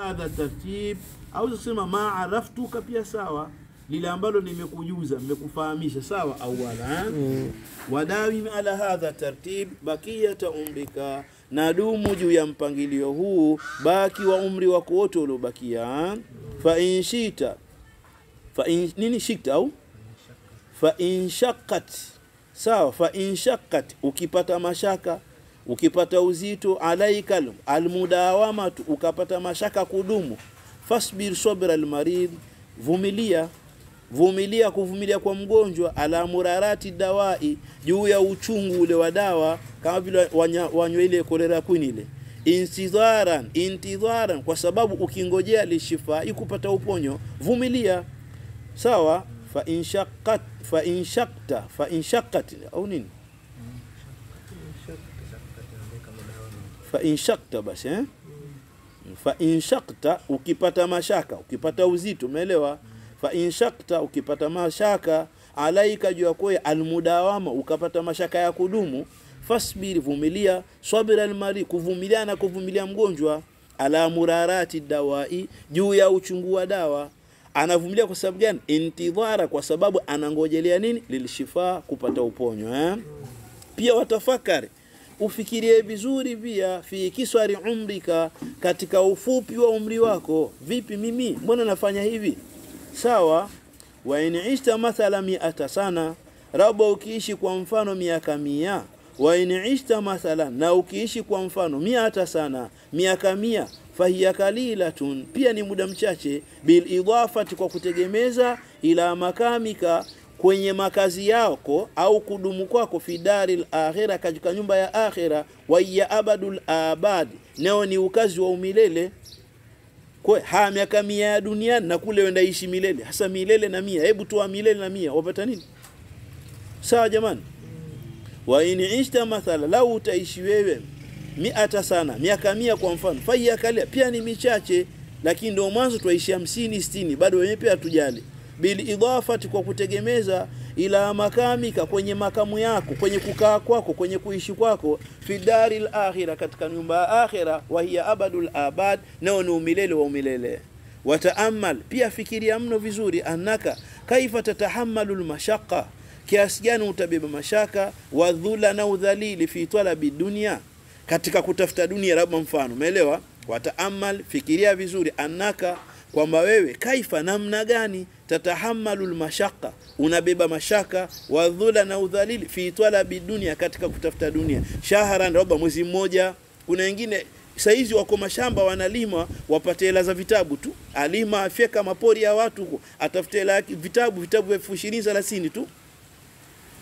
hadha tartib au kusema ma araftuka pia sawa lile ambalo nimekujuza nimekufahamisha sawa wala mm. wadawim ala hadha tartib bakiyata umrika na dumu juu ya mpangilio huu baki wa umri wako wote uliobakia fa in shita fa in, nini shita au fa in sawa fa in ukipata mashaka ukipata uzito alaika almudawamatu, ukapata mashaka kudumu, fasbir sabra almarid, vumilia vumilia, kuvumilia kwa mgonjwa, ala murarati dawai, juu ya uchungu ule wa dawa, kama vile wanywa ile kolera kwini ile intidharan intidharan, kwa sababu ukingojea lishifa ikupata uponyo, vumilia sawa. fa inshaqat fa inshaqta fa inshaqat au nini fa inshakta basi eh? fa inshakta ukipata mashaka ukipata uzito umeelewa fa inshakta ukipata mashaka alaika jua yako almudawama ukapata mashaka ya kudumu fasbir vumilia sabira almari kuvumilia na kuvumilia mgonjwa ala murarati dawai juu ya uchungu wa dawa anavumilia kwa sababu gani intidhara kwa sababu anangojelea nini lilishifa kupata uponyo eh? pia watafakari ufikirie vizuri pia fi kiswari umrika, katika ufupi wa umri wako. Vipi mimi, mbona nafanya hivi? Sawa, wa in ishta mathala miata sana, raba, ukiishi kwa mfano miaka mia wa in ishta mathala, na ukiishi kwa mfano miata sana, miaka mia fahiya kalilatun, pia ni muda mchache, bil idafati, kwa kutegemeza ila makamika kwenye makazi yako au kudumu kwako fi fidari akhira, katika nyumba ya akhira, waiya abadul labadi nao ni ukazi wa umilele kwe haya miaka mia ya duniani na kule wendaishi milele. Hasa milele na mia, hebu toa milele na mia, wapata nini? Sawa jamani, wa in mathala, lau utaishi wewe miata sana miaka mia kwa mfano, faia kalia pia ni michache, lakini ndio mwanzo tuishi 50 60, bado wenyewe pia tujali bilidhafati kwa kutegemeza ila makamika, kwenye makamu yako, kwenye kukaa kwako, kwenye kuishi kwako, fi daril akhira, katika nyumba ya akhira, wa hiya abadul abad, nao ni umilele wa umilele. Wataamal, pia fikiria mno vizuri, annaka kaifa tatahammalu lmashaqa, kiasi gani utabeba mashaka, wa dhula na udhalili, fi talabi dunia, katika kutafuta dunia. Labda mfano, umeelewa? Wataamal, fikiria vizuri, annaka kwamba wewe kaifa, namna gani, tatahamalu lmashaka, unabeba mashaka, wadhula na udhalili, fi talabi dunia, katika kutafuta dunia, shahara ndoba mwezi mmoja. Kuna wengine saizi wako mashamba wanalima wapate hela za vitabu tu, alima afyeka mapori ya watu huko, atafute hela vitabu, vitabu vya ishirini tu,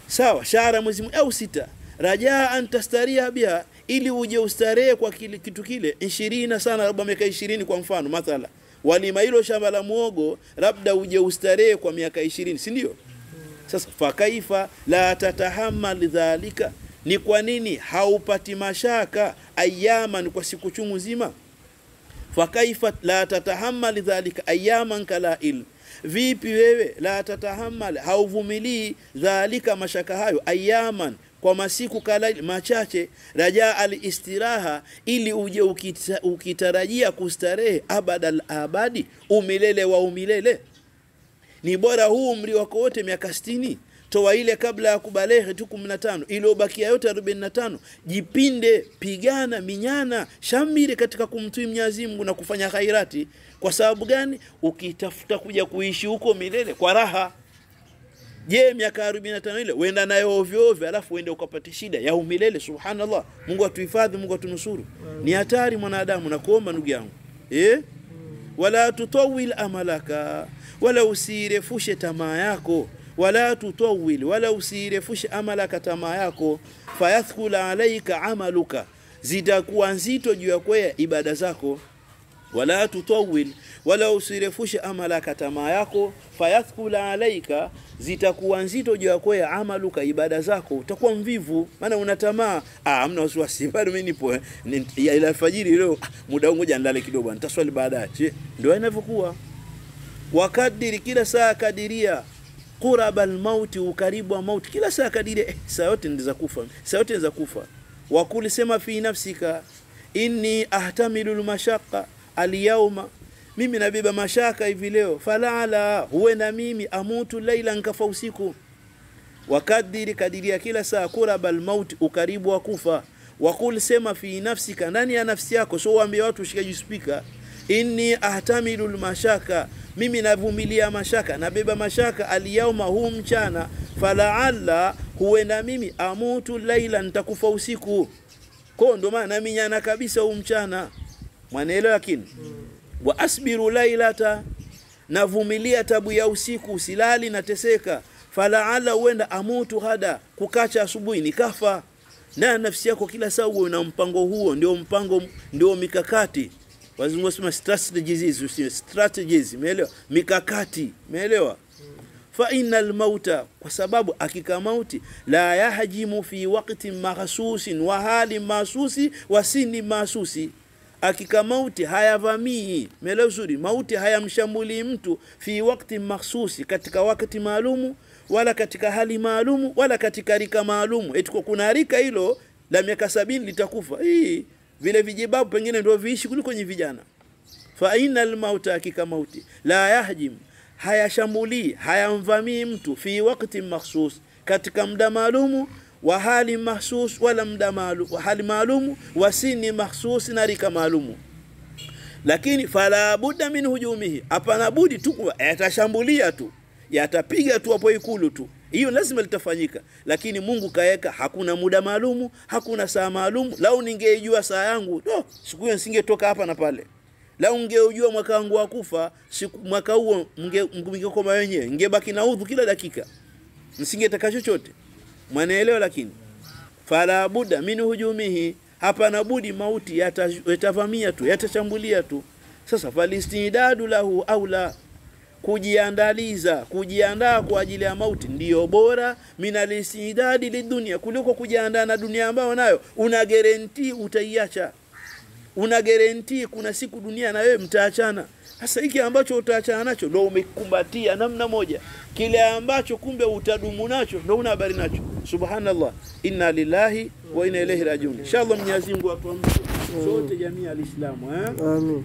sawa, shahara mwezi mmoja au sita, rajaa antastaria biha, ili uje ustarehe kwa kitu kile, ishirini sana, labda miaka ishirini kwa mfano mathala walima hilo shamba la muogo labda uje ustarehe kwa miaka ishirini, si ndio? Sasa fakaifa la tatahamal dhalika, ni kwa nini haupati mashaka ayaman, kwa siku chungu nzima? Fakaifa la tatahamal dhalika ayaman kala Vipi wewe la tatahamal, hauvumilii dhalika, mashaka hayo, ayaman kwa masiku kala machache raja alistiraha, ili uje ukita, ukitarajia kustarehe abadal abadi, umilele wa umilele. Ni bora huu umri wako wote miaka 60 toa ile kabla ya kubalehe tu 15 iliyobakia yote 45 jipinde pigana minyana shamiri katika kumtii Mwenyezi Mungu na kufanya khairati kwa sababu gani ukitafuta kuja kuishi huko milele kwa raha Je, miaka 45 ile uenda nayo ovyo ovyo, alafu uende ukapate shida ya umilele? Subhanallah, Mungu atuhifadhi, Mungu atunusuru. Ni hatari mwanadamu, na kuomba ndugu yangu eh? Wala tutawil amalaka, wala usirefushe tamaa yako wala tutawil, wala usirefushe amalaka, tamaa yako. Fayathkula alaika amaluka, zitakuwa nzito juu ya kwea ibada zako wala tutawil wala usirefushe amalaka tamaa yako fayathkula alaika zitakuwa nzito juu yako ya amalu ka ibada zako utakuwa mvivu maana una tamaa ah hamna wasiwasi bado mimi nipo eh. ya ila fajiri leo ah, muda wangu jandale kidogo nitaswali baadaye ndio inavyokuwa wakadiri kila saa kadiria quraba almauti ukaribu wa mauti kila saa kadiria eh, saa yote ndiza kufa saa yote ndiza kufa wakulisema fi nafsika inni ahtamilu almashaqqa alyauma mimi nabeba mashaka hivi leo falala huenda mimi amutu laila nkafa usiku wakadiri kadiria kila saa kurabal maut ukaribu wa kufa wakul sema fi nafsika ndani ya nafsi yako so waambie watu shikaji speaker inni ahtamilu mashaka mimi navumilia mashaka nabeba mashaka alyauma huu mchana falaalla huenda mimi amutu laila nitakufa usiku kwa ndo maana minyana kabisa huu mchana mwanaelewa lakini mm. wa asbiru lailata navumilia tabu ya usiku usilali nateseka falaala uenda amutu hada kukacha asubuhi nikafa na nafsi yako kila saa uwe na mpango huo ndio mpango ndio mikakati wazungu wasema strategies hizi strategies umeelewa mikakati umeelewa mm. fa inal mauta kwa sababu akika mauti la yahjimu fi waqtin mahsusin wa hali mahsusi wa sini mahsusi hakika mauti hayavamii mele uzuri mauti hayamshambulii mtu fi wakti mahsusi katika wakati maalumu wala katika hali maalumu wala katika rika maalumu etiko kuna rika hilo la miaka sabini litakufa hii vile vijibabu pengine ndio viishi kuliko nyi vijana fa inal mauta hakika mauti la yahjim hayashambulii hayamvamii mtu fi wakti mahsus katika muda maalumu wa hali mahsus wala muda maalum wa hali maalum wa sini mahsus na rika maalum lakini fala budda min hujumihi hapana budi tu yatashambulia tu yatapiga tu hapo ikulu tu hiyo lazima litafanyika lakini Mungu kaeka hakuna muda maalumu hakuna saa maalumu lau ningejua saa yangu no, siku hiyo nisingetoka hapa na pale lau ungeujua mwaka wangu wa kufa siku mwaka huo mngekoma wenyewe ngebaki na udhu kila dakika nisingetaka chochote mwanaelewa lakini fala buda min hujumihi hapana budi mauti yatavamia tu yatashambulia tu sasa falistidadu lahu au la kujiandaliza kujiandaa kwa ajili ya mauti ndiyo bora minalistidadi lidunia kuliko kujiandaa na dunia ambayo nayo una guarantee utaiacha una guarantee kuna siku dunia na wewe mtaachana sasa hiki ambacho utaachana nacho ndo umekumbatia namna moja, kile ambacho kumbe utadumu nacho ndio una habari nacho. Subhanallah, inna lillahi wa inna ilaihi rajiun. Inshallah Mwenyezi Mungu atuamshe sote jamii ya Uislamu eh? Amin.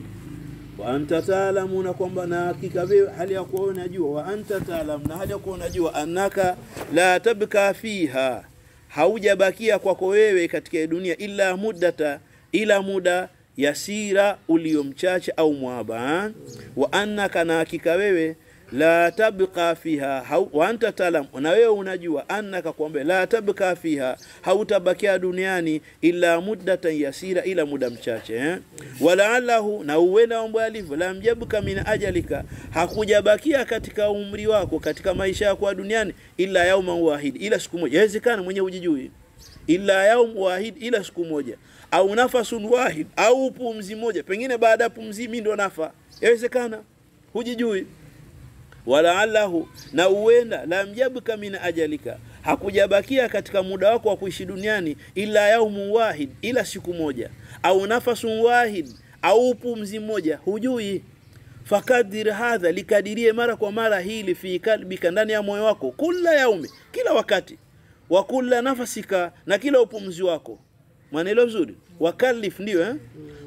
Wa anta taalamu, na kwamba na hakika wewe hali ya kuwa unajua, wa anta taalamu, na hali ya kuwa unajua annaka la tabka fiha, haujabakia kwako wewe katika dunia ila muddata, ila muda yasira ulio mchache au mwaba wa annaka na hakika wewe la tabqa fiha wa anta talam, na wewe unajua annaka kwamba la tabqa fiha, hautabakia duniani ila muddatan yasira, ila muda mchache eh? walaalahu, na uwenda mambo yalivyo, la mjabka min ajalika, hakujabakia katika umri wako katika maisha yako duniani ila yauma wahid, ila siku moja. Yawezekana mwenye ujijui ila yaum wahid, ila siku moja, au nafasun wahid, au pumzi moja, pengine baada ya pumzi mimi ndo nafa. Yawezekana hujijui walaalahu, na uenda lamjabka min ajalika, hakujabakia katika muda wako wa kuishi duniani, ila yaumu wahid, ila siku moja, au nafasun wahid, au pumzi moja, hujui fakadir hadha, likadirie mara kwa mara hili fi kalbika, ndani ya moyo wako, kula yaumi, kila wakati wa kula nafasika, na kila upumzi wako. Mwanaelewa vizuri? Wakalif ndio eh?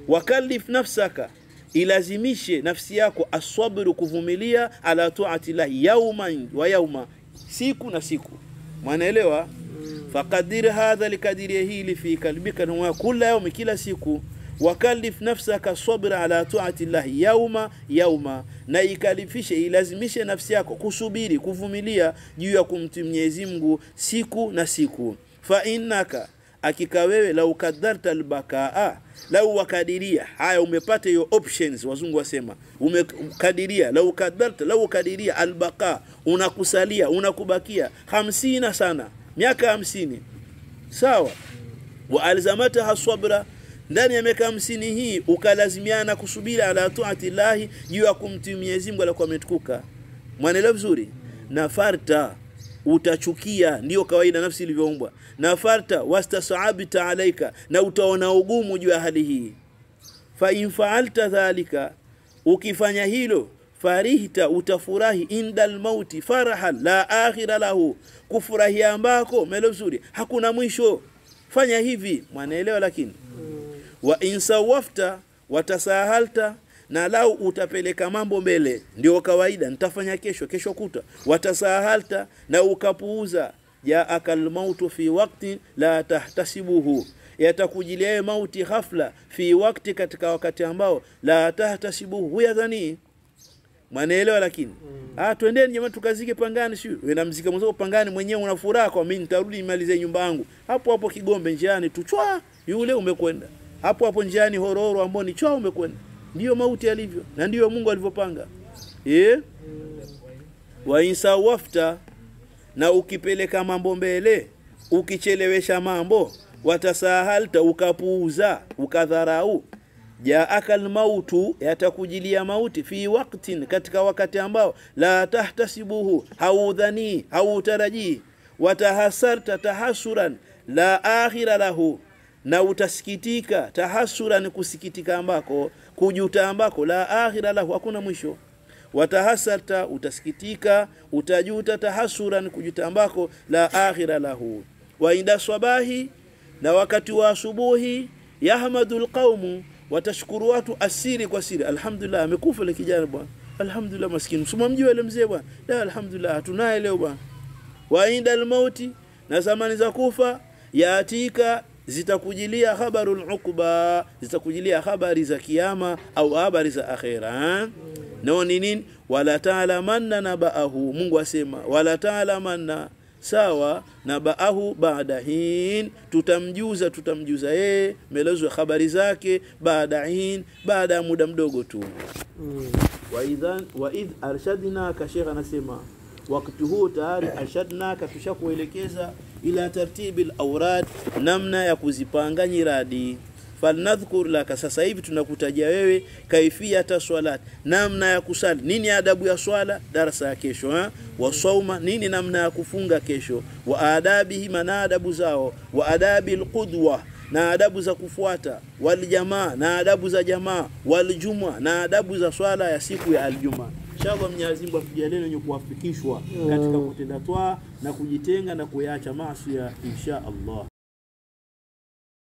Wakalif nafsaka, ilazimishe nafsi yako aswabiru, kuvumilia ala la yauma wa yauma, siku na siku. Mwanaelewa? faqadir hadha likadiria hili fi kalbika, na kila yawm kila siku. Wakalif nafsaka sabra ala la yauma yauma na ikalifishe ilazimishe nafsi yako kusubiri kuvumilia juu ya kumtii Mwenyezi Mungu siku na siku fa innaka akika wewe la ukadarta albakaa la wakadiria haya umepata hiyo options wazungu wasema umekadiria la ukadarta la ukadiria albaka unakusalia unakubakia hamsini sana miaka hamsini sawa wa alzamata hasabra ndani ya miaka hamsini hii ukalazimiana kusubiri ala tuati llahi juu ya kumtii Mwenyezi Mungu aliyokuwa ametukuka. Mwanaelewa vizuri? Na farta utachukia, ndiyo kawaida nafsi ilivyoumbwa. Na farta wastasabita alaika, na utaona ugumu juu ya hali hii. Fa in dhalika, ukifanya hilo farihta utafurahi indal mauti faraha la akhira lahu, kufurahia ambako melo vizuri hakuna mwisho. Fanya hivi, mwanaelewa lakini mm wa insawafta watasahalta na lau utapeleka mambo mbele ndio kawaida nitafanya kesho kesho kuta watasahalta na ukapuuza ya akal mautu fi wakti la tahtasibuhu yatakujilia mauti ghafla fi wakti katika wakati ambao la tahtasibuhu huyadhani mwanaelewa lakini mm. ah twendeni jamaa tukazike pangani sio wewe na mzika mwanzo pangani mwenyewe una furaha kwa mimi nitarudi nimalize nyumba yangu hapo hapo kigombe njiani tuchwa yule umekwenda hapo hapo njiani Hororo ambao ni chwao umekwenda. Ndiyo mauti alivyo na ndiyo Mungu alivyopanga. Eh? Wa wafta na ukipeleka mambo mbele, ukichelewesha mambo, watasahalta ukapuuza, ukadharau, jaaka mautu yatakujilia mauti fi waktin, katika wakati ambao la tahtasibuhu, haudhani hautarajii, watahasarta tahasuran la akhira lahu na utasikitika tahasura ni kusikitika ambako kujuta ambako la akhira lahu hakuna mwisho watahasata utasikitika utajuta tahasura ni kujuta ambako la akhira lahu wa inda swabahi na wakati wa asubuhi yahmadul qaumu watashukuru watu asiri kwa siri alhamdulillah amekufa le kijana bwana alhamdulillah maskini simamjua ile mzee bwana la alhamdulillah hatunaye leo bwana wa inda almauti na zamani za kufa yaatika zitakujilia khabarul ukba, zitakujilia habari za kiyama au habari za akhira. Nao ni nini? Wala taalamanna nabaahu, Mungu asema wala taalamanna sawa nabaahu baahu baada hin, tutamjuza tutamjuza yeye melezo ya habari zake baada hin, baada ya muda mdogo tu. Mm. Wa idh arshadnaka, shekh anasema wakati huu tayari arshadnaka, tushakuelekeza ila tartibi al-awrad, namna ya kuzipanga nyiradi. Falnadhkur laka, sasa hivi tunakutajia wewe kaifiata salat namna ya kusali. Nini adabu ya swala? Darasa ya kesho ha? wa nini namna ya kufunga kesho. Wa adabihi, mana adabu zao. Wa adabi lqudwa na adabu za kufuata waljamaa na adabu za jamaa waljumaa na adabu za swala ya siku ya aljumaa Inshallah Mwenyezi Mungu atujalie wenye kuwafikishwa katika mm. kutenda twaa na kujitenga na kuyaacha maasi ya insha Allah.